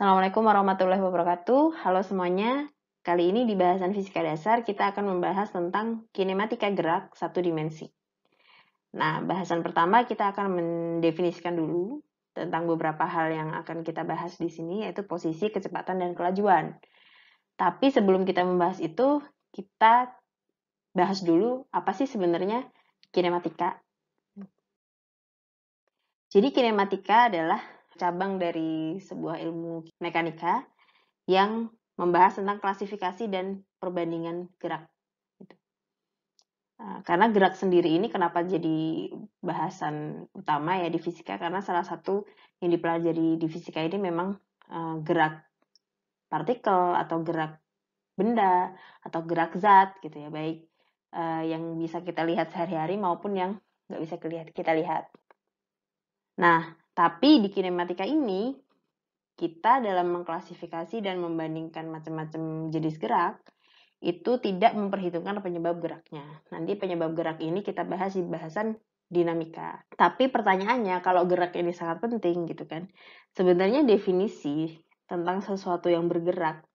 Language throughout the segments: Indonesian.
Assalamualaikum warahmatullahi wabarakatuh. Halo semuanya. Kali ini di bahasan fisika dasar kita akan membahas tentang kinematika gerak satu dimensi. Nah, bahasan pertama kita akan mendefinisikan dulu tentang beberapa hal yang akan kita bahas di sini yaitu posisi, kecepatan dan kelajuan. Tapi sebelum kita membahas itu, kita bahas dulu apa sih sebenarnya kinematika. Jadi kinematika adalah cabang dari sebuah ilmu mekanika yang membahas tentang klasifikasi dan perbandingan gerak. Gitu. Ah, karena gerak sendiri ini kenapa jadi bahasan utama ya di fisika karena salah satu yang dipelajari di fisika ini memang eh, gerak partikel atau gerak benda atau gerak zat gitu ya baik eh, yang bisa kita lihat sehari-hari maupun yang nggak bisa kita lihat nah tapi di kinematika ini, kita dalam mengklasifikasi dan membandingkan macam-macam jenis gerak, itu tidak memperhitungkan penyebab geraknya. Nanti penyebab gerak ini kita bahas di bahasan dinamika. Tapi pertanyaannya, kalau gerak ini sangat penting gitu kan, sebenarnya definisi tentang sesuatu yang bergerak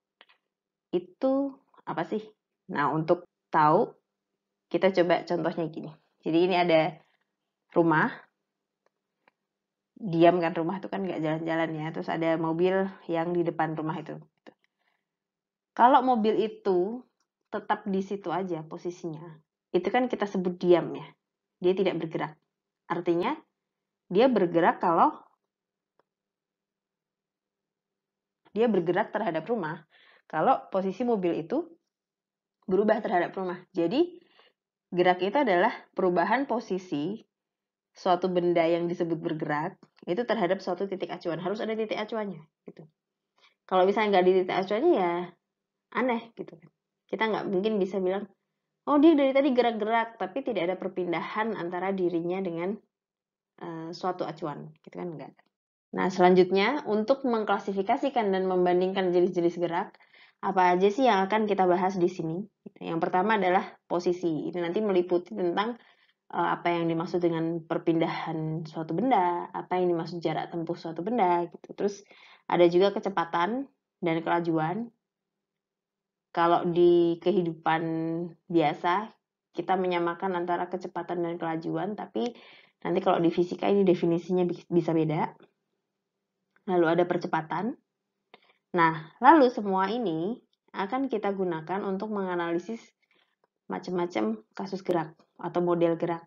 itu apa sih? Nah, untuk tahu, kita coba contohnya gini. Jadi ini ada rumah, diam kan rumah itu kan nggak jalan-jalan ya terus ada mobil yang di depan rumah itu gitu. kalau mobil itu tetap di situ aja posisinya itu kan kita sebut diam ya dia tidak bergerak artinya dia bergerak kalau dia bergerak terhadap rumah kalau posisi mobil itu berubah terhadap rumah jadi gerak itu adalah perubahan posisi suatu benda yang disebut bergerak itu terhadap suatu titik acuan harus ada titik acuannya gitu kalau misalnya nggak di titik acuannya ya aneh gitu kan kita nggak mungkin bisa bilang oh dia dari tadi gerak-gerak tapi tidak ada perpindahan antara dirinya dengan uh, suatu acuan gitu kan enggak nah selanjutnya untuk mengklasifikasikan dan membandingkan jenis-jenis gerak apa aja sih yang akan kita bahas di sini yang pertama adalah posisi ini nanti meliputi tentang Eh, apa yang dimaksud dengan perpindahan suatu benda, apa yang dimaksud jarak tempuh suatu benda gitu. Terus ada juga kecepatan dan kelajuan. Kalau di kehidupan biasa kita menyamakan antara kecepatan dan kelajuan, tapi nanti kalau di fisika ini definisinya bisa beda. Lalu ada percepatan. Nah, lalu semua ini akan kita gunakan untuk menganalisis macam-macam kasus gerak atau model gerak.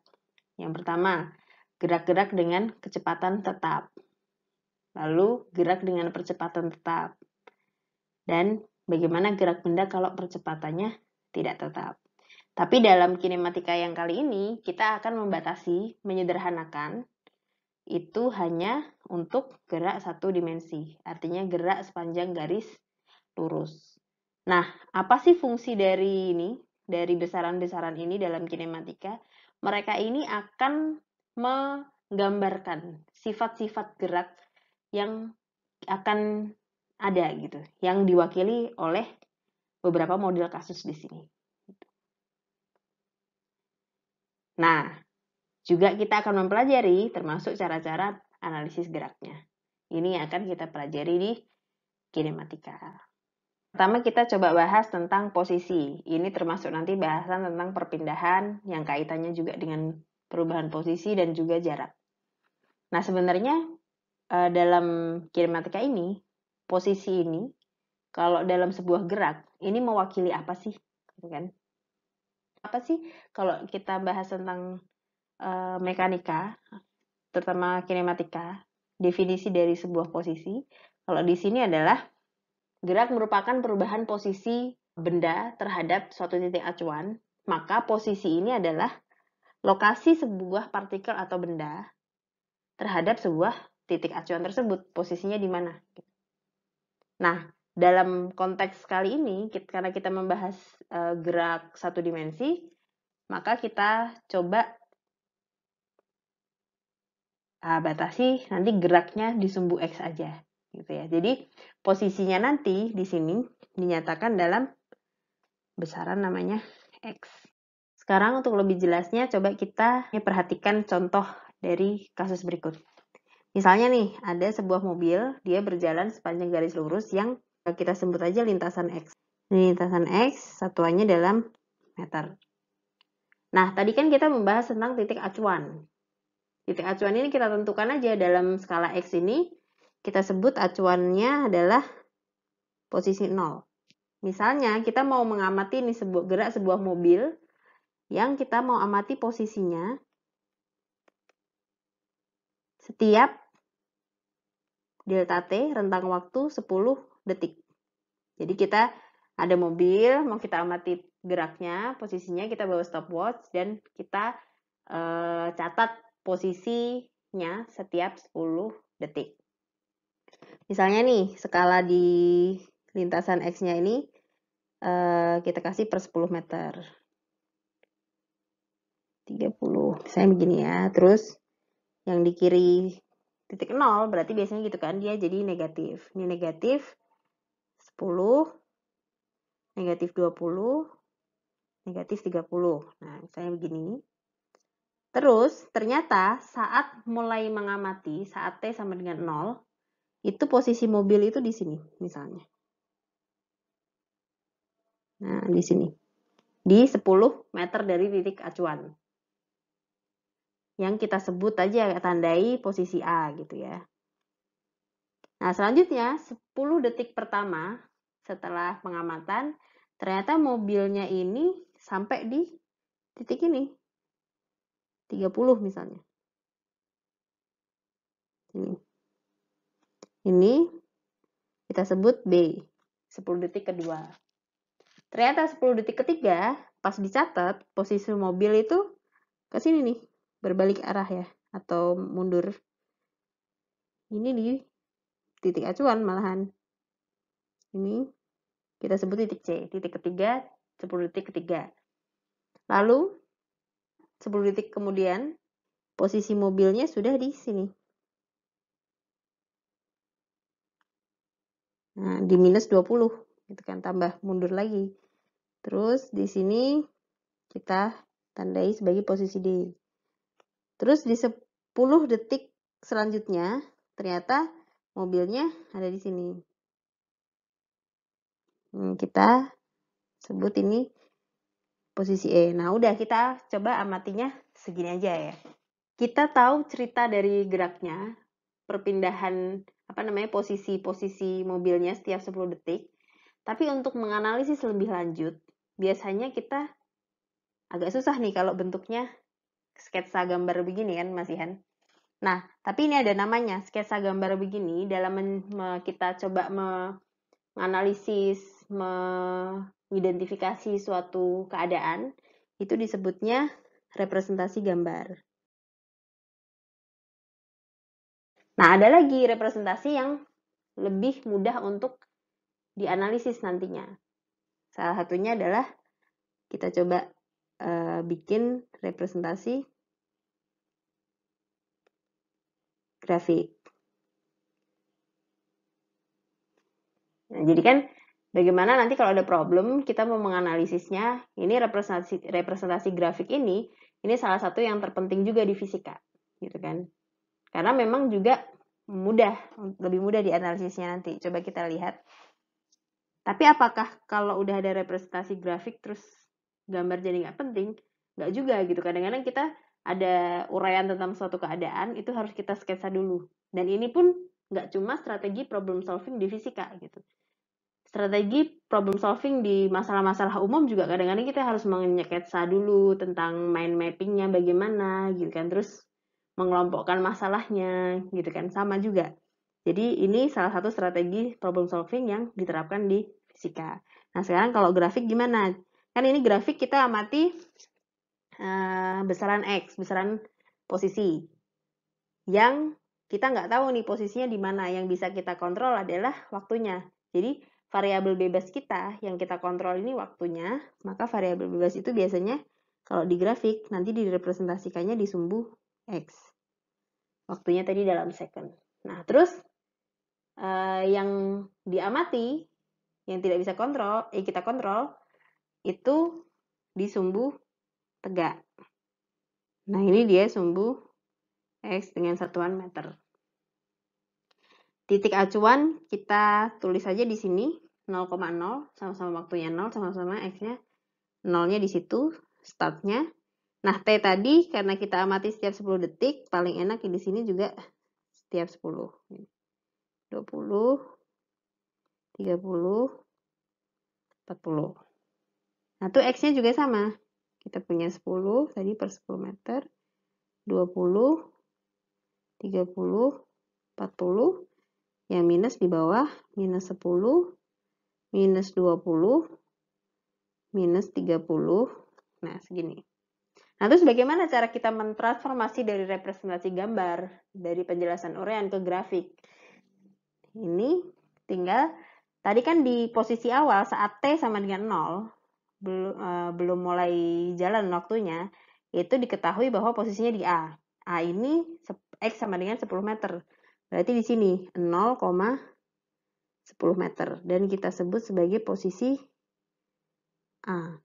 Yang pertama, gerak-gerak dengan kecepatan tetap. Lalu gerak dengan percepatan tetap. Dan bagaimana gerak benda kalau percepatannya tidak tetap. Tapi dalam kinematika yang kali ini, kita akan membatasi, menyederhanakan, itu hanya untuk gerak satu dimensi, artinya gerak sepanjang garis lurus. Nah, apa sih fungsi dari ini, dari besaran-besaran ini dalam kinematika, mereka ini akan menggambarkan sifat-sifat gerak yang akan ada gitu, yang diwakili oleh beberapa model kasus di sini. Nah, juga kita akan mempelajari termasuk cara-cara analisis geraknya. Ini yang akan kita pelajari di kinematika. Pertama kita coba bahas tentang posisi. Ini termasuk nanti bahasan tentang perpindahan yang kaitannya juga dengan perubahan posisi dan juga jarak. Nah sebenarnya eh, dalam kinematika ini, posisi ini, kalau dalam sebuah gerak, ini mewakili apa sih? Gitu kan? Apa sih kalau kita bahas tentang eh, mekanika, terutama kinematika, definisi dari sebuah posisi, kalau di sini adalah Gerak merupakan perubahan posisi benda terhadap suatu titik acuan, maka posisi ini adalah lokasi sebuah partikel atau benda terhadap sebuah titik acuan tersebut, posisinya di mana. Nah, dalam konteks kali ini, karena kita membahas eh, gerak satu dimensi, maka kita coba ah, batasi nanti geraknya di sumbu X aja gitu ya. Jadi posisinya nanti di sini dinyatakan dalam besaran namanya X. Sekarang untuk lebih jelasnya coba kita perhatikan contoh dari kasus berikut. Misalnya nih, ada sebuah mobil, dia berjalan sepanjang garis lurus yang kita sebut aja lintasan X. Lintasan X satuannya dalam meter. Nah, tadi kan kita membahas tentang titik acuan. Titik acuan ini kita tentukan aja dalam skala X ini, kita sebut acuannya adalah posisi nol. Misalnya kita mau mengamati nih sebuah gerak sebuah mobil yang kita mau amati posisinya setiap delta T rentang waktu 10 detik. Jadi kita ada mobil, mau kita amati geraknya, posisinya kita bawa stopwatch dan kita e, catat posisinya setiap 10 detik. Misalnya nih, skala di lintasan X-nya ini eh, kita kasih per 10 meter. 30, saya begini ya. Terus yang di kiri titik 0 berarti biasanya gitu kan dia jadi negatif. Ini negatif 10, negatif 20, negatif 30. Nah, saya begini. Terus, ternyata saat mulai mengamati, saat T sama dengan 0, itu posisi mobil itu di sini misalnya. Nah, di sini. Di 10 meter dari titik acuan. Yang kita sebut aja tandai posisi A gitu ya. Nah, selanjutnya 10 detik pertama setelah pengamatan, ternyata mobilnya ini sampai di titik ini. 30 misalnya. Ini. Ini kita sebut B. 10 detik kedua. Ternyata 10 detik ketiga, pas dicatat, posisi mobil itu ke sini nih, berbalik arah ya, atau mundur. Ini di titik acuan malahan. Ini kita sebut titik C, titik ketiga, 10 detik ketiga. Lalu, 10 detik kemudian, posisi mobilnya sudah di sini. Nah, di minus 20 gitu kan tambah mundur lagi. Terus di sini kita tandai sebagai posisi D. Terus di 10 detik selanjutnya ternyata mobilnya ada di sini. Hmm, kita sebut ini posisi E. Nah, udah kita coba amatinya segini aja ya. Kita tahu cerita dari geraknya, perpindahan apa namanya posisi-posisi mobilnya setiap 10 detik. Tapi untuk menganalisis lebih lanjut, biasanya kita agak susah nih kalau bentuknya sketsa gambar begini kan Mas Ihan. Nah, tapi ini ada namanya sketsa gambar begini dalam kita coba menganalisis, mengidentifikasi suatu keadaan itu disebutnya representasi gambar. Nah, ada lagi representasi yang lebih mudah untuk dianalisis nantinya. Salah satunya adalah kita coba uh, bikin representasi grafik. Nah, jadi kan bagaimana nanti kalau ada problem kita mau menganalisisnya, ini representasi representasi grafik ini ini salah satu yang terpenting juga di fisika, gitu kan. Karena memang juga mudah, lebih mudah dianalisisnya nanti. Coba kita lihat. Tapi apakah kalau udah ada representasi grafik terus gambar jadi nggak penting? Nggak juga gitu. Kadang-kadang kita ada uraian tentang suatu keadaan, itu harus kita sketsa dulu. Dan ini pun nggak cuma strategi problem solving di fisika gitu. Strategi problem solving di masalah-masalah umum juga kadang-kadang kita harus menyeketsa dulu tentang mind mappingnya bagaimana gitu kan. Terus mengelompokkan masalahnya gitu kan sama juga. Jadi ini salah satu strategi problem solving yang diterapkan di fisika. Nah sekarang kalau grafik gimana? Kan ini grafik kita amati uh, besaran x, besaran posisi yang kita nggak tahu nih posisinya di mana. Yang bisa kita kontrol adalah waktunya. Jadi variabel bebas kita yang kita kontrol ini waktunya, maka variabel bebas itu biasanya kalau di grafik nanti direpresentasikannya di sumbu X. Waktunya tadi dalam second. Nah, terus uh, yang diamati, yang tidak bisa kontrol, eh, kita kontrol, itu di sumbu tegak. Nah, ini dia sumbu X dengan satuan meter. Titik acuan kita tulis aja di sini 0,0 sama-sama waktunya 0 sama-sama x-nya 0-nya di situ, startnya Nah, T tadi karena kita amati setiap 10 detik, paling enak di sini juga setiap 10. 20, 30, 40. Nah, tuh X-nya juga sama. Kita punya 10, tadi per 10 meter, 20, 30, 40. Yang minus di bawah, minus 10, minus 20, minus 30. Nah, segini. Nah, terus bagaimana cara kita mentransformasi dari representasi gambar, dari penjelasan urean ke grafik? Ini tinggal, tadi kan di posisi awal saat T sama dengan 0, belum, uh, eh, belum mulai jalan waktunya, itu diketahui bahwa posisinya di A. A ini X sama dengan 10 meter. Berarti di sini 0,10 meter. Dan kita sebut sebagai posisi A.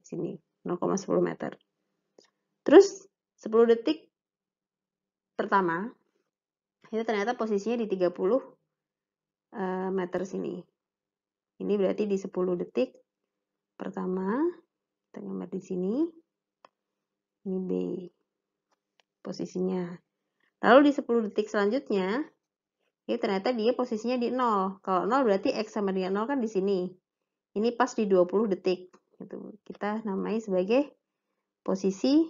Di sini. 0,10 meter. Terus 10 detik pertama itu ternyata posisinya di 30 eh, meter sini. Ini berarti di 10 detik pertama kita gambar di sini. Ini B posisinya. Lalu di 10 detik selanjutnya ini ternyata dia posisinya di 0. Kalau 0 berarti X sama dengan 0 kan di sini. Ini pas di 20 detik gitu kita namai sebagai posisi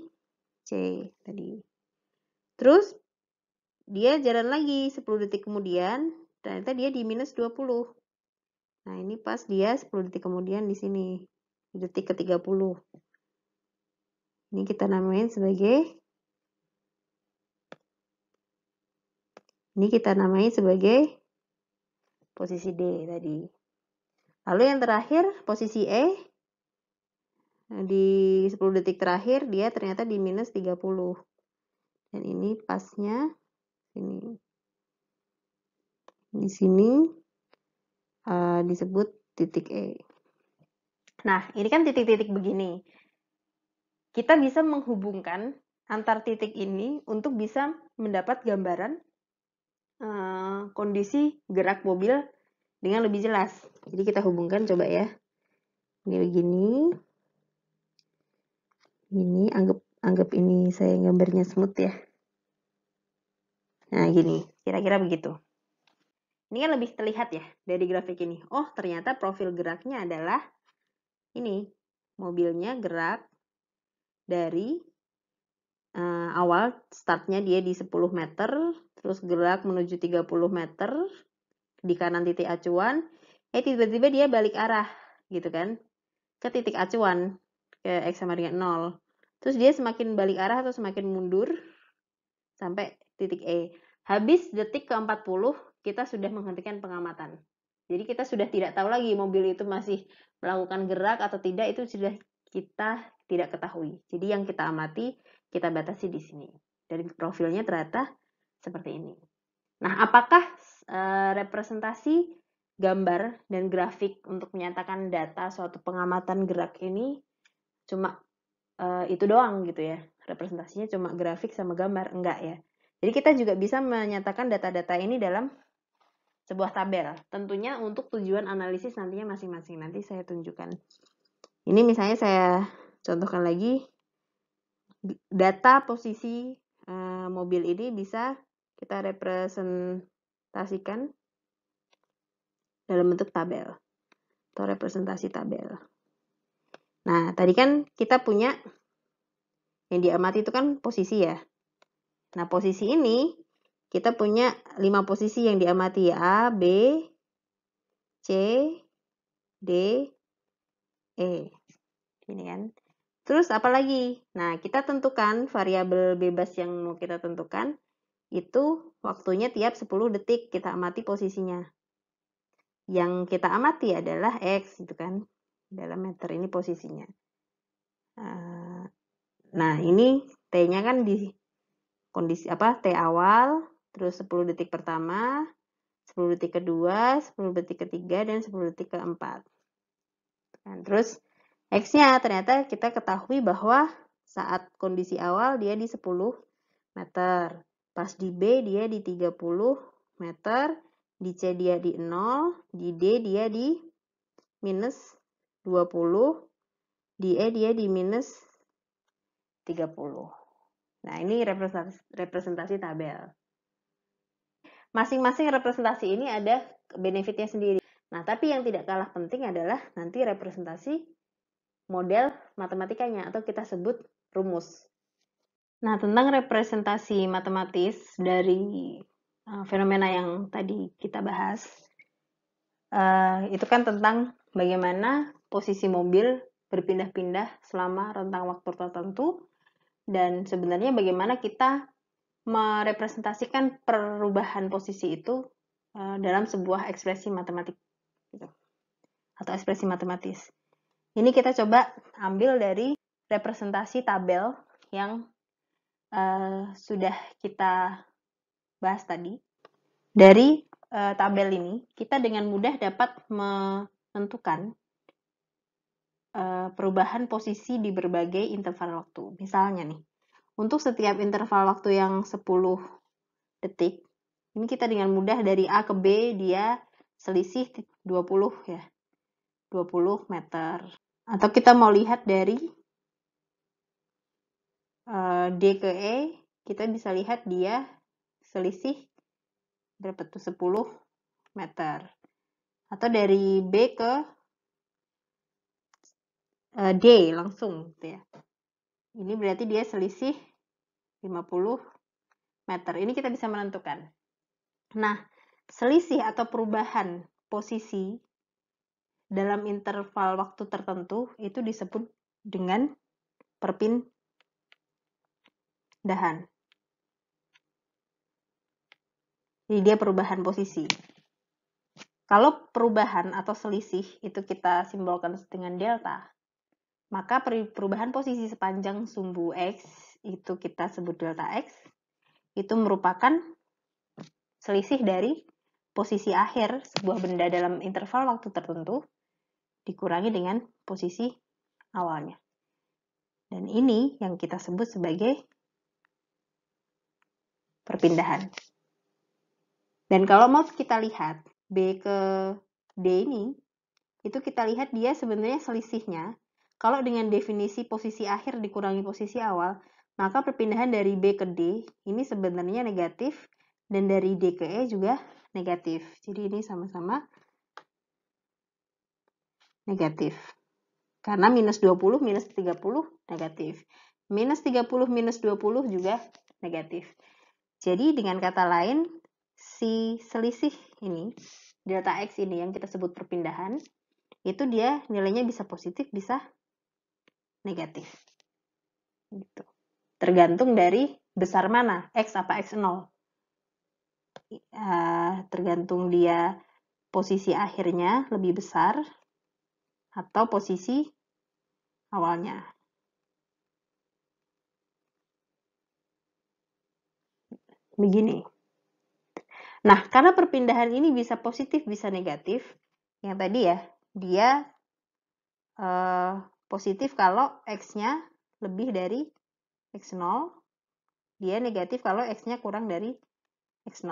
C tadi terus dia jalan lagi 10 detik kemudian ternyata dia di minus 20 nah ini pas dia 10 detik kemudian di sini detik ke 30 ini kita namain sebagai ini kita namai sebagai posisi D tadi lalu yang terakhir posisi E di 10 detik terakhir dia ternyata di minus 30 dan ini pasnya ini di sini uh, disebut titik E nah ini kan titik-titik begini kita bisa menghubungkan antar titik ini untuk bisa mendapat gambaran uh, kondisi gerak mobil dengan lebih jelas jadi kita hubungkan coba ya ini begini ini anggap anggap ini saya gambarnya semut ya nah gini kira-kira begitu ini kan lebih terlihat ya dari grafik ini oh ternyata profil geraknya adalah ini mobilnya gerak dari uh, awal startnya dia di 10 meter terus gerak menuju 30 meter di kanan titik acuan eh tiba-tiba dia balik arah gitu kan ke titik acuan ke X sama dengan 0. Terus dia semakin balik arah atau semakin mundur sampai titik E. Habis detik ke-40, kita sudah menghentikan pengamatan. Jadi kita sudah tidak tahu lagi mobil itu masih melakukan gerak atau tidak, itu sudah kita tidak ketahui. Jadi yang kita amati, kita batasi di sini. Dari profilnya ternyata seperti ini. Nah, apakah eh, representasi gambar dan grafik untuk menyatakan data suatu pengamatan gerak ini cuma uh, itu doang gitu ya representasinya cuma grafik sama gambar enggak ya jadi kita juga bisa menyatakan data-data ini dalam sebuah tabel tentunya untuk tujuan analisis nantinya masing-masing nanti saya tunjukkan ini misalnya saya contohkan lagi data posisi eh, mobil ini bisa kita representasikan dalam bentuk tabel atau representasi tabel. Nah, tadi kan kita punya yang diamati itu kan posisi ya. Nah, posisi ini kita punya 5 posisi yang diamati ya. A, B, C, D, E. Ini kan. Terus apa lagi? Nah, kita tentukan variabel bebas yang mau kita tentukan itu waktunya tiap 10 detik kita amati posisinya. Yang kita amati adalah X gitu kan dalam meter ini posisinya. Eh, nah, ini T-nya kan di kondisi apa? T awal, terus 10 detik pertama, 10 detik kedua, 10 detik ketiga, dan 10 detik keempat. Nah, terus X-nya ternyata kita ketahui bahwa saat kondisi awal dia di 10 meter. Pas di B dia di 30 meter, di C dia di 0, di D dia di minus 20, di E dia di minus 30. Nah, ini representasi, representasi tabel. Masing-masing representasi ini ada benefitnya sendiri. Nah, tapi yang tidak kalah penting adalah nanti representasi model matematikanya atau kita sebut rumus. Nah, tentang representasi matematis dari eh, fenomena yang tadi kita bahas, eh, itu kan tentang bagaimana posisi mobil berpindah-pindah selama rentang waktu tertentu dan sebenarnya bagaimana kita merepresentasikan perubahan posisi itu eh, dalam sebuah ekspresi matematik gitu. atau ekspresi matematis. Ini kita coba ambil dari representasi tabel yang uh, sudah kita bahas tadi. Dari uh, tabel ini, kita dengan mudah dapat menentukan perubahan posisi di berbagai interval waktu. Misalnya nih, untuk setiap interval waktu yang 10 detik, ini kita dengan mudah dari A ke B dia selisih 20 ya. 20 meter. Atau kita mau lihat dari eh, D ke E, kita bisa lihat dia selisih berapa tuh 10 meter. Atau dari B ke uh, eh, day langsung gitu ya. Ini berarti dia selisih 50 meter. Ini kita bisa menentukan. Nah, selisih atau perubahan posisi dalam interval waktu tertentu itu disebut dengan perpindahan. Jadi dia perubahan posisi. Kalau perubahan atau selisih itu kita simbolkan dengan delta, maka perubahan posisi sepanjang sumbu X itu kita sebut delta X itu merupakan selisih dari posisi akhir sebuah benda dalam interval waktu tertentu dikurangi dengan posisi awalnya. Dan ini yang kita sebut sebagai perpindahan. Dan kalau mau kita lihat B ke D ini, itu kita lihat dia sebenarnya selisihnya kalau dengan definisi posisi akhir dikurangi posisi awal, maka perpindahan dari B ke D ini sebenarnya negatif dan dari D ke E juga negatif. Jadi ini sama-sama negatif. Karena minus 20, minus 30 negatif. Minus 30, minus 20 juga negatif. Jadi dengan kata lain, si selisih ini, delta X ini yang kita sebut perpindahan, itu dia nilainya bisa positif, bisa negatif. Gitu. Tergantung dari besar mana, X apa X0. Uh, iya, tergantung dia posisi akhirnya lebih besar atau posisi awalnya. Begini. Nah, karena perpindahan ini bisa positif, bisa negatif, yang tadi ya, dia uh, Positif kalau X-nya lebih dari X0. Dia negatif kalau X-nya kurang dari X0.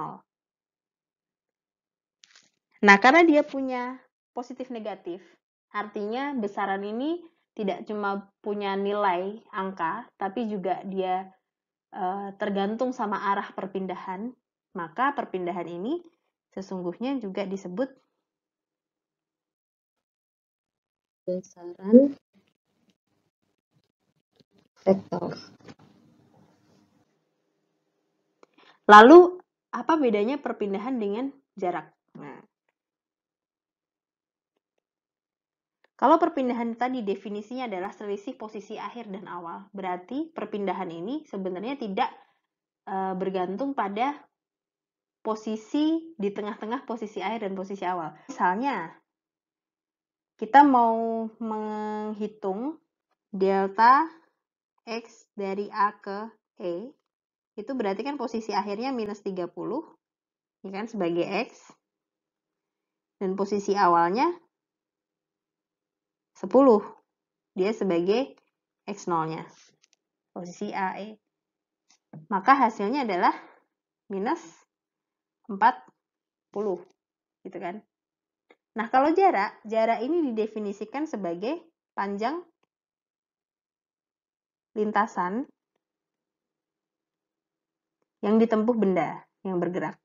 Nah, karena dia punya positif negatif, artinya besaran ini tidak cuma punya nilai angka, tapi juga dia e, tergantung sama arah perpindahan. Maka perpindahan ini sesungguhnya juga disebut besaran vektor. Lalu apa bedanya perpindahan dengan jarak? Nah, Kalau perpindahan tadi definisinya adalah selisih posisi akhir dan awal, berarti perpindahan ini sebenarnya tidak e, bergantung pada posisi di tengah-tengah posisi akhir dan posisi awal. Misalnya, kita mau menghitung delta X dari A ke E, itu berarti kan posisi akhirnya minus 30, ini ya kan, sebagai X. Dan posisi awalnya 10, dia sebagai x nolnya nya posisi e. Maka hasilnya adalah minus 40, gitu kan. Nah, kalau jarak, jarak ini didefinisikan sebagai panjang lintasan yang ditempuh benda yang bergerak.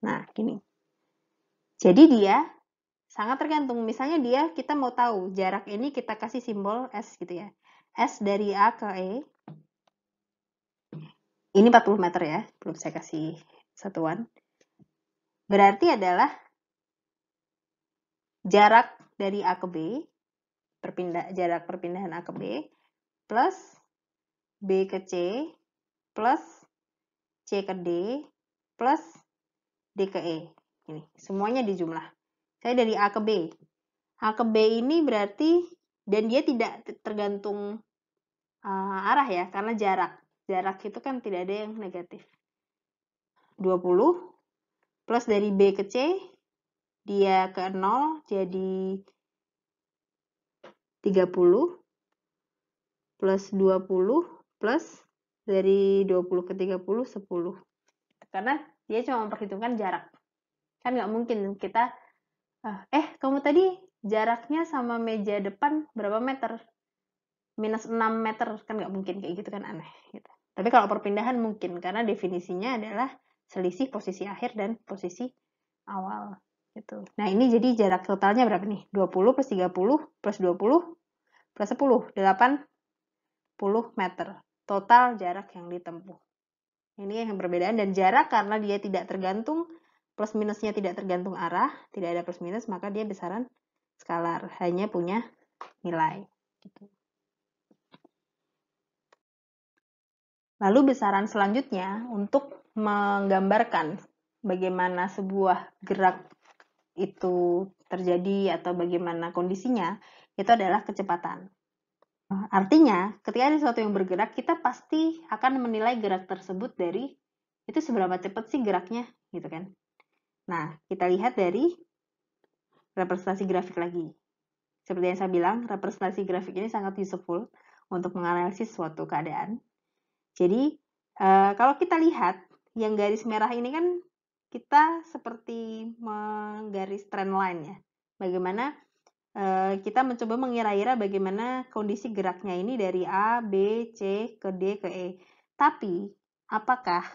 Nah, gini. Jadi dia sangat tergantung. Misalnya dia kita mau tahu jarak ini kita kasih simbol S gitu ya. S dari A ke E. Ini 40 meter ya, belum saya kasih satuan. Berarti adalah jarak dari A ke B, perpindah, jarak perpindahan A ke B, plus B ke C, plus C ke D, plus D ke E. Ini, semuanya dijumlah. Saya dari A ke B. A ke B ini berarti, dan dia tidak tergantung uh, arah ya, karena jarak. Jarak itu kan tidak ada yang negatif. 20 Plus dari B ke C, dia ke 0 jadi 30 plus 20 plus dari 20 ke 30 10 karena dia cuma memperhitungkan jarak kan nggak mungkin kita ah, eh kamu tadi jaraknya sama meja depan berapa meter minus 6 meter kan nggak mungkin kayak gitu kan aneh gitu. tapi kalau perpindahan mungkin karena definisinya adalah selisih posisi akhir dan posisi awal gitu. Nah, ini jadi jarak totalnya berapa nih? 20 plus 30 plus 20 plus 10, 80 meter. Total jarak yang ditempuh. Ini yang perbedaan dan jarak karena dia tidak tergantung plus minusnya tidak tergantung arah, tidak ada plus minus, maka dia besaran skalar, hanya punya nilai. Gitu. Lalu besaran selanjutnya untuk menggambarkan bagaimana sebuah gerak itu terjadi atau bagaimana kondisinya, itu adalah kecepatan. Artinya, ketika ada sesuatu yang bergerak, kita pasti akan menilai gerak tersebut dari itu seberapa cepat sih geraknya, gitu kan. Nah, kita lihat dari representasi grafik lagi. Seperti yang saya bilang, representasi grafik ini sangat useful untuk menganalisis suatu keadaan. Jadi, eh, kalau kita lihat yang garis merah ini kan kita seperti menggaris trend line ya. Bagaimana eh, kita mencoba mengira-ira bagaimana kondisi geraknya ini dari A, B, C ke D ke E. Tapi apakah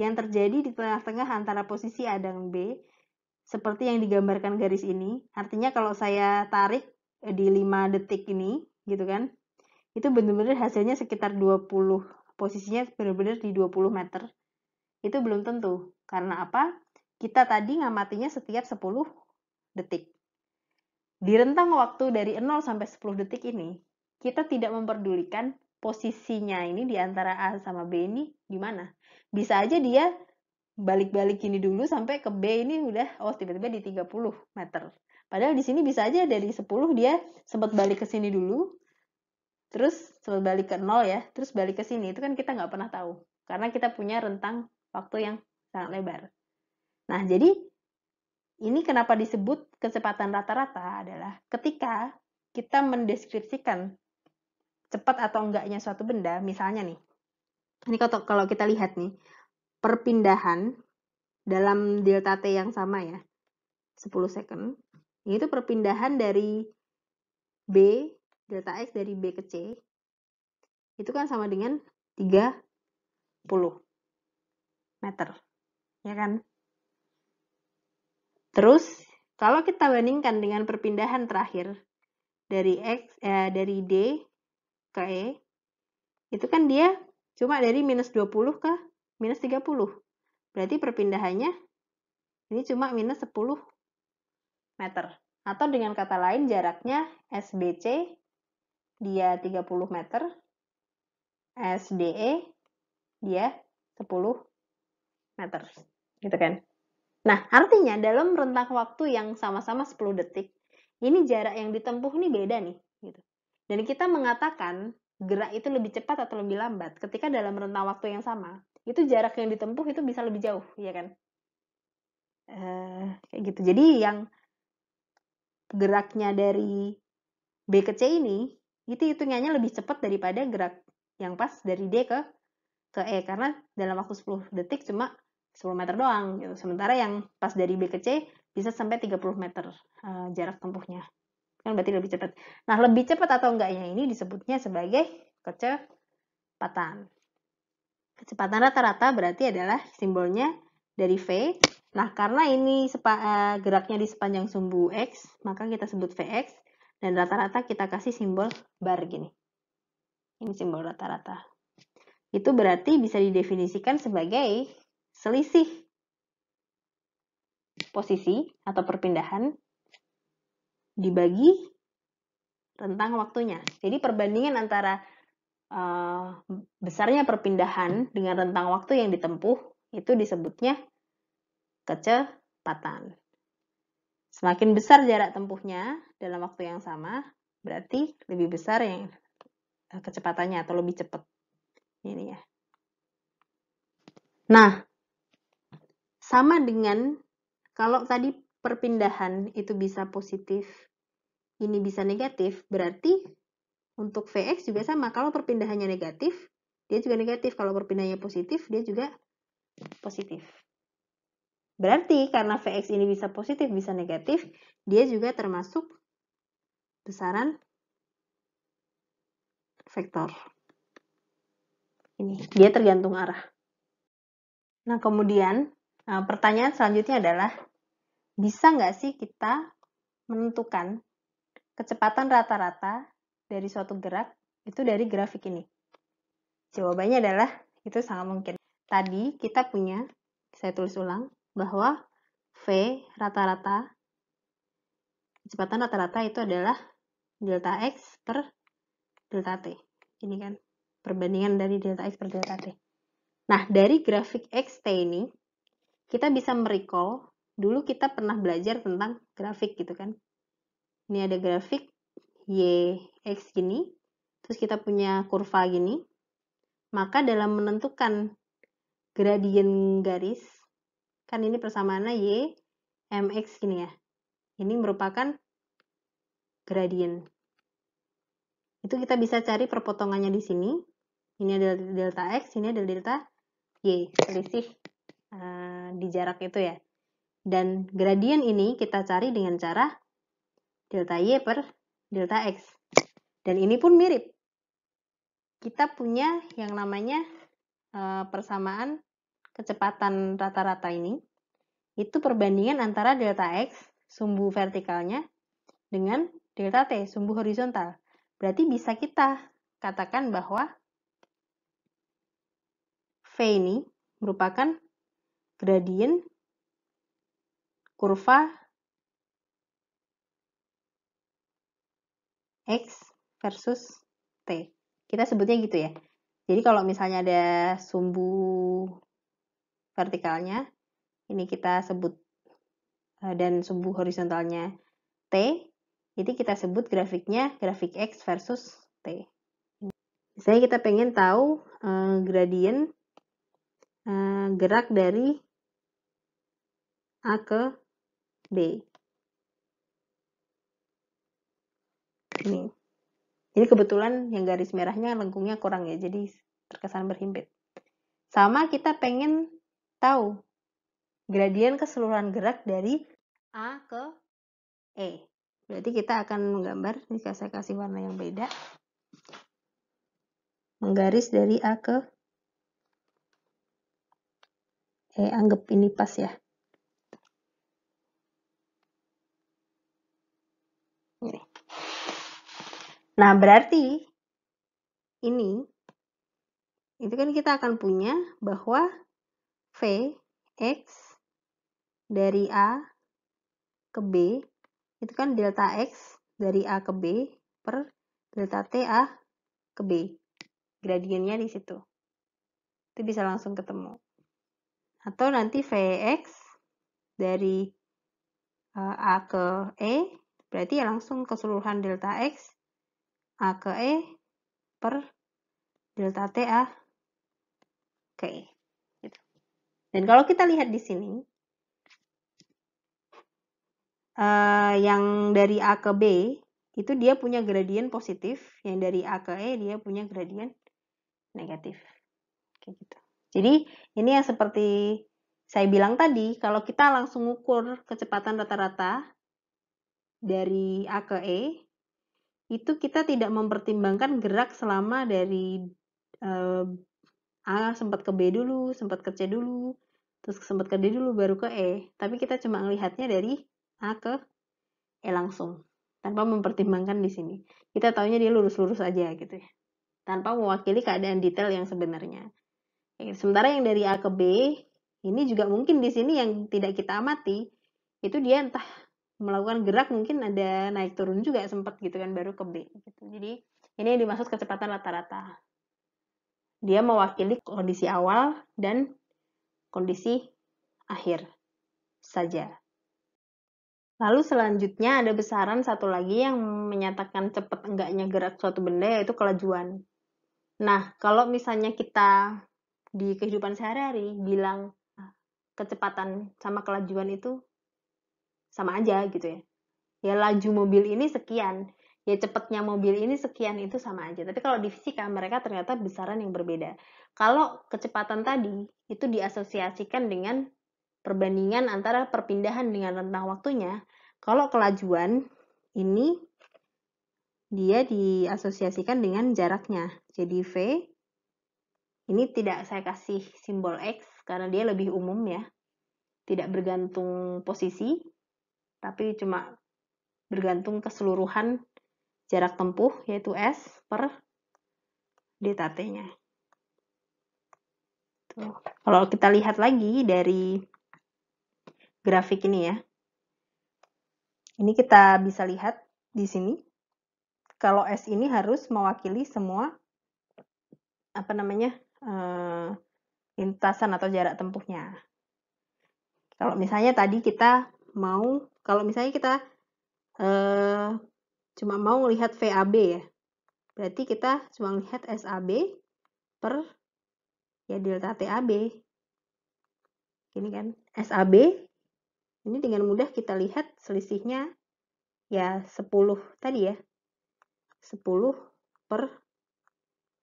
yang terjadi di tengah-tengah antara posisi A dan B seperti yang digambarkan garis ini, artinya kalau saya tarik eh, di 5 detik ini gitu kan, itu benar-benar hasilnya sekitar 20 posisinya benar-benar di 20 meter itu belum tentu. Karena apa? Kita tadi ngamatinya setiap 10 detik. Di rentang waktu dari 0 sampai 10 detik ini, kita tidak memperdulikan posisinya ini di antara A sama B ini di mana. Bisa aja dia balik-balik ini dulu sampai ke B ini udah oh tiba-tiba di 30 meter. Padahal di sini bisa aja dari 10 dia sempat balik ke sini dulu, terus sempat balik ke 0 ya, terus balik ke sini. Itu kan kita nggak pernah tahu. Karena kita punya rentang waktu yang sangat lebar. Nah, jadi ini kenapa disebut kecepatan rata-rata adalah ketika kita mendeskripsikan cepat atau enggaknya suatu benda, misalnya nih, ini kalau kita lihat nih, perpindahan dalam delta T yang sama ya, 10 second, ini itu perpindahan dari B, delta X dari B ke C, itu kan sama dengan 30 meter. Ya kan? Terus, kalau kita bandingkan dengan perpindahan terakhir dari X eh, dari D ke E, itu kan dia cuma dari minus 20 ke minus 30. Berarti perpindahannya ini cuma minus 10 meter. Atau dengan kata lain jaraknya SBC dia 30 meter, SDE dia 10 meter, gitu kan nah artinya dalam rentang waktu yang sama-sama 10 detik ini jarak yang ditempuh ini beda nih gitu dan kita mengatakan gerak itu lebih cepat atau lebih lambat ketika dalam rentang waktu yang sama itu jarak yang ditempuh itu bisa lebih jauh ya kan Eh, kayak gitu jadi yang geraknya dari B ke C ini itu hitungannya lebih cepat daripada gerak yang pas dari D ke ke E karena dalam waktu 10 detik cuma 10 meter doang gitu. Sementara yang pas dari B ke C bisa sampai 30 meter uh, jarak tempuhnya. Kan berarti lebih cepat. Nah, lebih cepat atau enggaknya ini disebutnya sebagai kecepatan. Kecepatan rata-rata berarti adalah simbolnya dari V. Nah, karena ini sepa, uh, geraknya di sepanjang sumbu X, maka kita sebut Vx. Dan rata-rata kita kasih simbol bar gini. Ini simbol rata-rata. Itu berarti bisa didefinisikan sebagai selisih posisi atau perpindahan dibagi rentang waktunya. Jadi perbandingan antara uh, besarnya perpindahan dengan rentang waktu yang ditempuh itu disebutnya kecepatan. Semakin besar jarak tempuhnya dalam waktu yang sama, berarti lebih besar yang eh, kecepatannya atau lebih cepat. Ini ya. Nah, sama dengan kalau tadi perpindahan itu bisa positif, ini bisa negatif, berarti untuk Vx juga sama. Kalau perpindahannya negatif, dia juga negatif. Kalau perpindahannya positif, dia juga positif. Berarti karena Vx ini bisa positif, bisa negatif, dia juga termasuk besaran vektor. Ini, dia tergantung arah. Nah, kemudian Nah, pertanyaan selanjutnya adalah, bisa nggak sih kita menentukan kecepatan rata-rata dari suatu gerak itu dari grafik ini? Jawabannya adalah, itu sangat mungkin. Tadi kita punya, saya tulis ulang, bahwa V rata-rata, kecepatan rata-rata itu adalah delta X per delta T. Ini kan, perbandingan dari delta X per delta T. Nah, dari grafik XT ini, kita bisa merecall dulu kita pernah belajar tentang grafik gitu kan ini ada grafik y x gini terus kita punya kurva gini maka dalam menentukan gradien garis kan ini persamaannya y mx gini ya ini merupakan gradien itu kita bisa cari perpotongannya di sini. Ini adalah delta X, ini adalah delta Y, selisih eh, di jarak itu ya. Dan gradien ini kita cari dengan cara delta Y per delta X. Dan ini pun mirip. Kita punya yang namanya eh, persamaan kecepatan rata-rata ini. Itu perbandingan antara delta X, sumbu vertikalnya, dengan delta T, sumbu horizontal. Berarti bisa kita katakan bahwa V ini merupakan gradien, kurva X versus T. Kita sebutnya gitu ya. Jadi kalau misalnya ada sumbu vertikalnya, ini kita sebut eh, dan sumbu horizontalnya T, jadi kita sebut grafiknya grafik X versus T. Misalnya kita pengen tahu uh, eh, gradien Eh, gerak dari A ke B. Ini. Jadi kebetulan yang garis merahnya lengkungnya kurang ya, jadi terkesan berhimpit. Sama kita pengen tahu gradien keseluruhan gerak dari A ke E. Berarti kita akan menggambar, ini saya kasih warna yang beda. Menggaris dari A ke eh, anggap ini pas ya. Nah, berarti ini itu kan kita akan punya bahwa V X dari A ke B itu kan delta X dari A ke B per delta T A ke B. Gradiennya di situ. Itu bisa langsung ketemu. Atau nanti VX dari eh, A ke E, berarti ya langsung keseluruhan delta X A ke E per delta T A ke E. Gitu. Dan kalau kita lihat di sini, eh, yang dari A ke B itu dia punya gradien positif, yang dari A ke E dia punya gradien negatif. Kayak gitu. Jadi ini yang seperti saya bilang tadi, kalau kita langsung ukur kecepatan rata-rata dari A ke E, itu kita tidak mempertimbangkan gerak selama dari uh, A sempat ke B dulu, sempat ke C dulu, terus sempat ke D dulu, baru ke E. Tapi kita cuma melihatnya dari A ke E langsung, tanpa mempertimbangkan di sini. Kita taunya dia lurus-lurus aja gitu ya, tanpa mewakili keadaan detail yang sebenarnya. Sementara yang dari A ke B, ini juga mungkin di sini yang tidak kita amati, itu dia entah melakukan gerak mungkin ada naik turun juga sempat gitu kan baru ke B gitu. Jadi ini yang dimaksud kecepatan rata-rata. Dia mewakili kondisi awal dan kondisi akhir saja. Lalu selanjutnya ada besaran satu lagi yang menyatakan cepat enggaknya gerak suatu benda yaitu kelajuan. Nah, kalau misalnya kita di kehidupan sehari-hari bilang ah, kecepatan sama kelajuan itu sama aja gitu ya. Ya laju mobil ini sekian, ya cepatnya mobil ini sekian itu sama aja. Tapi kalau di fisika mereka ternyata besaran yang berbeda. Kalau kecepatan tadi itu diasosiasikan dengan perbandingan antara perpindahan dengan rentang waktunya. Kalau kelajuan ini dia diasosiasikan dengan jaraknya. Jadi V ini tidak saya kasih simbol X karena dia lebih umum ya. Tidak bergantung posisi, tapi cuma bergantung keseluruhan jarak tempuh yaitu S per t nya Kalau kita lihat lagi dari grafik ini ya. Ini kita bisa lihat di sini. Kalau S ini harus mewakili semua apa namanya uh, lintasan atau jarak tempuhnya. Kalau misalnya tadi kita mau, kalau misalnya kita uh, cuma mau melihat VAB ya, berarti kita cuma melihat SAB per ya delta TAB. Ini kan SAB, ini dengan mudah kita lihat selisihnya ya 10 tadi ya, 10 per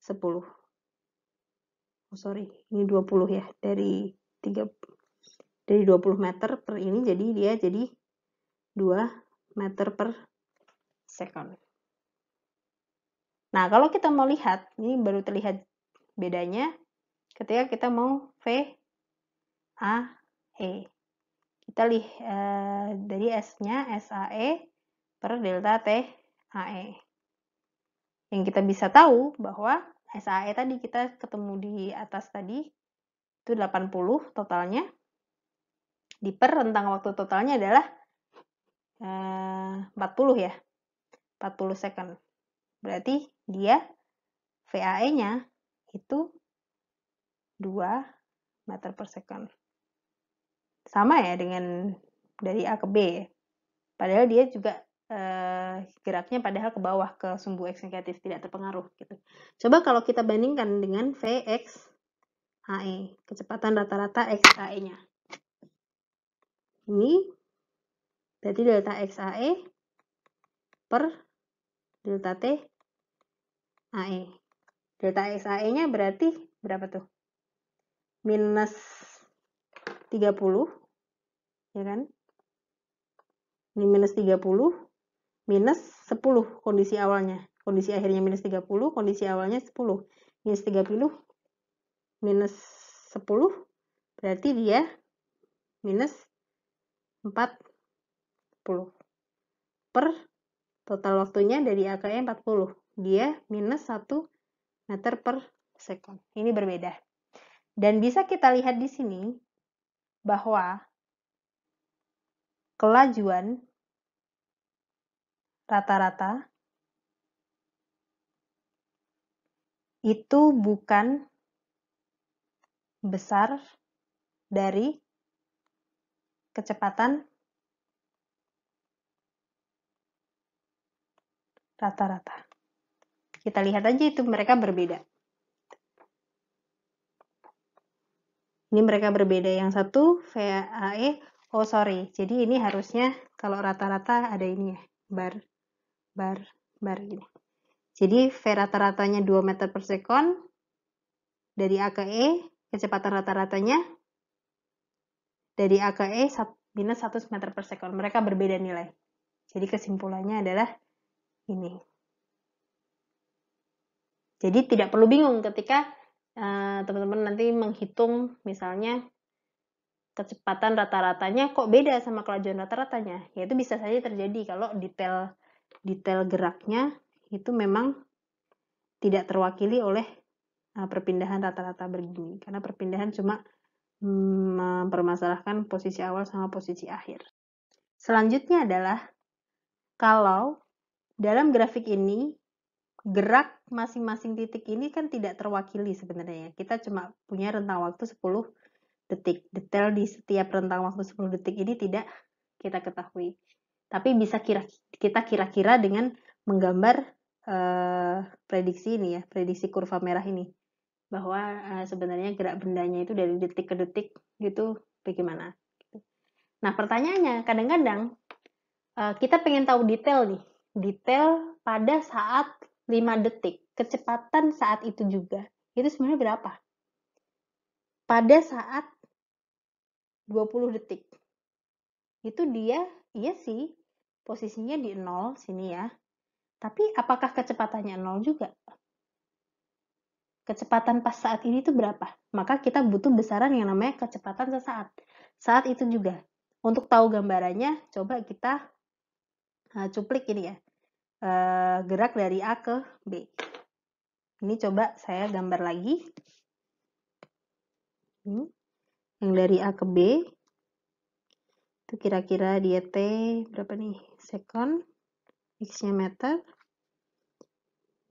10 oh sorry ini 20 ya dari 3 dari 20 meter per ini jadi dia jadi 2 meter per second nah kalau kita mau lihat ini baru terlihat bedanya ketika kita mau V A E kita lihat eh, dari S-nya SAE per delta T AE yang kita bisa tahu bahwa SAE tadi kita ketemu di atas tadi itu 80 totalnya di per rentang waktu totalnya adalah eh, 40 ya 40 second berarti dia VAE nya itu 2 meter per second sama ya dengan dari A ke B ya. padahal dia juga uh, geraknya padahal ke bawah ke sumbu X negatif tidak terpengaruh gitu. Coba kalau kita bandingkan dengan Vx ae, kecepatan rata-rata x XAE-nya. Ini berarti delta x XAE per delta T AE. Delta x XAE-nya berarti berapa tuh? Minus 30, ya kan? Ini minus 30, minus 10 kondisi awalnya. Kondisi akhirnya minus 30, kondisi awalnya 10. Minus 30, minus 10, berarti dia minus 40. Per total waktunya dari AKE 40. E dia minus 1 meter per sekon. Ini berbeda. Dan bisa kita lihat di sini bahwa kelajuan rata-rata itu bukan besar dari kecepatan rata-rata. Kita lihat aja itu mereka berbeda. Ini mereka berbeda. Yang satu VAE, oh sorry. Jadi ini harusnya kalau rata-rata ada ini ya, bar bar bar gini. Gitu. Jadi V rata-ratanya 2 meter per second dari A ke E, kecepatan rata-ratanya dari A ke E minus 100 meter per second. Mereka berbeda nilai. Jadi kesimpulannya adalah ini. Jadi tidak perlu bingung ketika eh, teman-teman uh, nanti menghitung misalnya kecepatan rata-ratanya kok beda sama kelajuan rata-ratanya. Ya itu bisa saja terjadi kalau detail detail geraknya itu memang tidak terwakili oleh eh, perpindahan rata-rata begini karena perpindahan cuma mm, mempermasalahkan posisi awal sama posisi akhir. Selanjutnya adalah kalau dalam grafik ini gerak masing-masing titik ini kan tidak terwakili sebenarnya. Kita cuma punya rentang waktu 10 detik. Detail di setiap rentang waktu 10 detik ini tidak kita ketahui. Tapi bisa kira kita kira-kira dengan menggambar uh, prediksi ini ya, prediksi kurva merah ini bahwa uh, sebenarnya gerak bendanya itu dari detik ke detik gitu bagaimana. Nah pertanyaannya kadang-kadang uh, kita pengen tahu detail nih, detail pada saat 5 detik, kecepatan saat itu juga itu sebenarnya berapa? Pada saat 20 detik itu dia iya sih posisinya di 0 sini ya. Tapi apakah kecepatannya 0 juga? Kecepatan pas saat ini itu berapa? Maka kita butuh besaran yang namanya kecepatan sesaat. Saat itu juga. Untuk tahu gambarannya, coba kita eh, cuplik ini ya. Eh, gerak dari A ke B. Ini coba saya gambar lagi. Ini. Hmm. Yang dari A ke B, itu kira-kira dia T berapa nih second X nya meter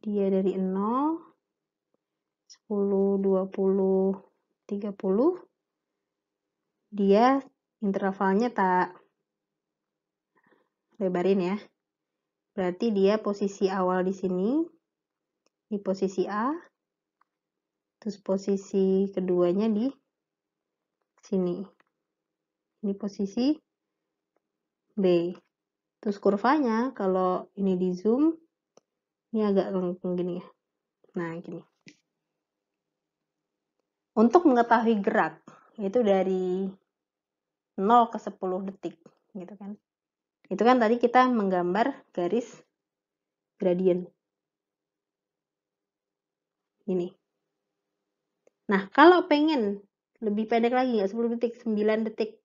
dia dari 0 10, 20, 30 dia intervalnya tak lebarin ya berarti dia posisi awal di sini di posisi A terus posisi keduanya di sini ini posisi B. Terus kurvanya kalau ini di zoom, ini agak lengkung gini ya. Nah, gini. Untuk mengetahui gerak, itu dari 0 ke 10 detik, gitu kan. Itu kan tadi kita menggambar garis gradien. Ini. Nah, kalau pengen lebih pendek lagi, nggak 10 detik, 9 detik.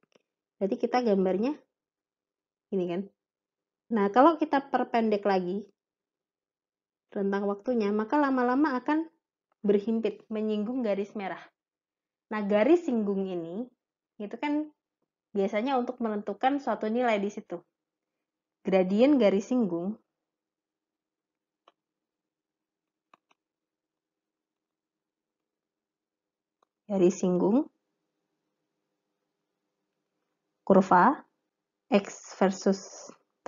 Berarti kita gambarnya ini kan. Nah, kalau kita perpendek lagi rentang waktunya, maka lama-lama akan berhimpit, menyinggung garis merah. Nah, garis singgung ini itu kan biasanya untuk menentukan suatu nilai di situ. Gradien garis singgung garis singgung kurva X versus T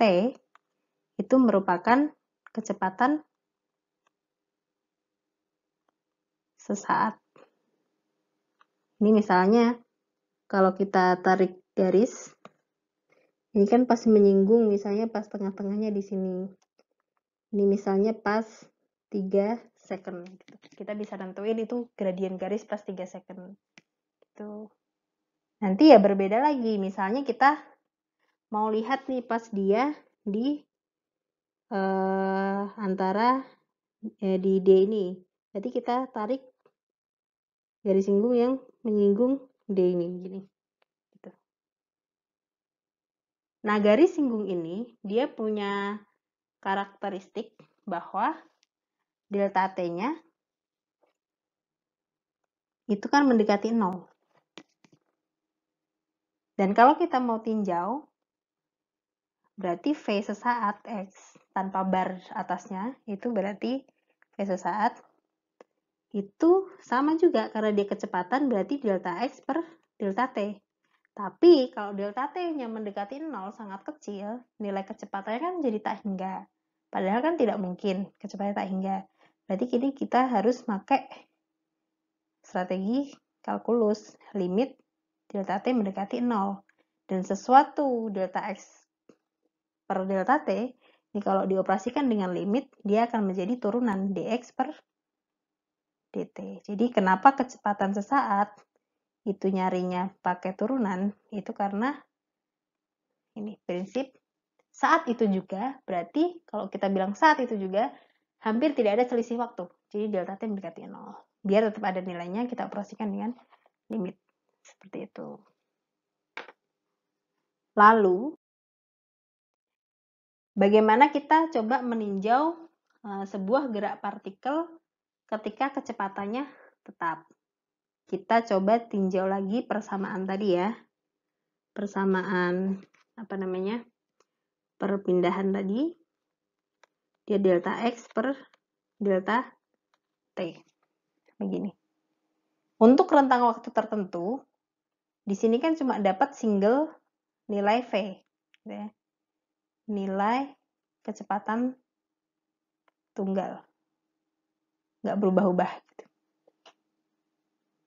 itu merupakan kecepatan sesaat. Ini misalnya kalau kita tarik garis, ini kan pas menyinggung misalnya pas tengah-tengahnya di sini. Ini misalnya pas 3 second. Gitu. Kita bisa tentuin itu gradien garis pas 3 second. itu. Nanti ya berbeda lagi. Misalnya kita mau lihat nih pas dia di eh, antara eh, di D ini. Jadi kita tarik garis singgung yang menyinggung D ini gini. Gitu. Nah, garis singgung ini dia punya karakteristik bahwa delta T-nya itu kan mendekati nol. Dan kalau kita mau tinjau, Berarti V sesaat X tanpa bar atasnya itu berarti V sesaat itu sama juga karena dia kecepatan berarti delta X per delta T. Tapi kalau delta T-nya mendekati nol sangat kecil, nilai kecepatannya kan jadi tak hingga. Padahal kan tidak mungkin kecepatannya tak hingga. Berarti kini kita harus pakai strategi kalkulus limit delta T mendekati nol Dan sesuatu delta X per delta t, ini kalau dioperasikan dengan limit, dia akan menjadi turunan dx per dt. Jadi kenapa kecepatan sesaat itu nyarinya pakai turunan? Itu karena ini prinsip saat itu juga, berarti kalau kita bilang saat itu juga, hampir tidak ada selisih waktu. Jadi delta t mendekati 0. Biar tetap ada nilainya, kita operasikan dengan limit. Seperti itu. Lalu, Bagaimana kita coba meninjau eh, sebuah gerak partikel ketika kecepatannya tetap. Kita coba tinjau lagi persamaan tadi ya. Persamaan apa namanya? perpindahan tadi. Dia delta x per delta t. Begini. Untuk rentang waktu tertentu, di sini kan cuma dapat single nilai v. Gitu ya nilai kecepatan tunggal. Nggak berubah-ubah. Gitu.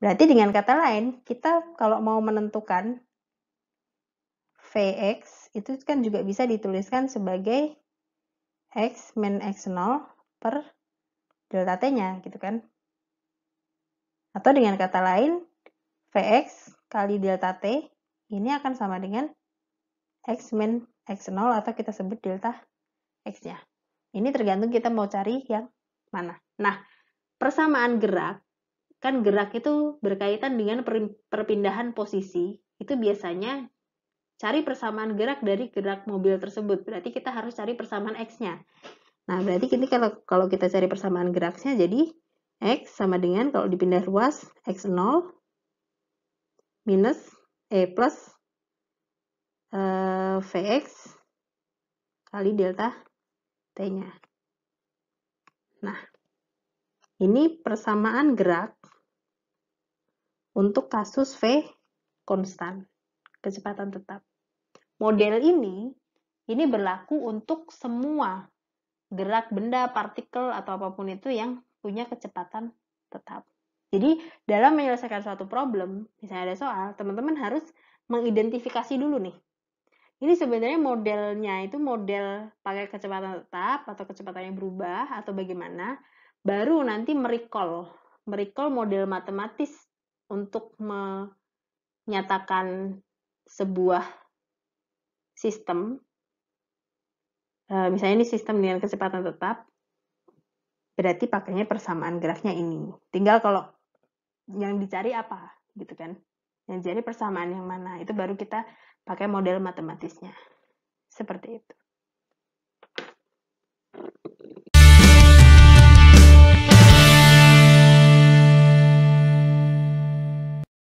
Berarti dengan kata lain, kita kalau mau menentukan Vx, itu kan juga bisa dituliskan sebagai X min X0 per delta T-nya, gitu kan. Atau dengan kata lain, Vx kali delta T ini akan sama dengan X min X0 atau kita sebut delta X-nya. Ini tergantung kita mau cari yang mana. Nah, persamaan gerak, kan gerak itu berkaitan dengan perpindahan posisi, itu biasanya cari persamaan gerak dari gerak mobil tersebut. Berarti kita harus cari persamaan X-nya. Nah, berarti ini kalau, kalau kita cari persamaan geraknya, jadi X sama dengan kalau dipindah ruas, X0 minus, eh, plus uh, Vx kali delta T-nya. Nah, ini persamaan gerak untuk kasus V konstan, kecepatan tetap. Model ini, ini berlaku untuk semua gerak benda, partikel, atau apapun itu yang punya kecepatan tetap. Jadi, dalam menyelesaikan suatu problem, misalnya ada soal, teman-teman harus mengidentifikasi dulu nih, ini sebenarnya modelnya itu model pakai kecepatan tetap atau kecepatan yang berubah atau bagaimana, baru nanti merecall, merecall model matematis untuk menyatakan sebuah sistem. Eh, misalnya ini sistem dengan kecepatan tetap, berarti pakainya persamaan grafnya ini. Tinggal kalau yang dicari apa, gitu kan? Yang jadi persamaan yang mana, itu baru kita pakai model matematisnya. Seperti itu.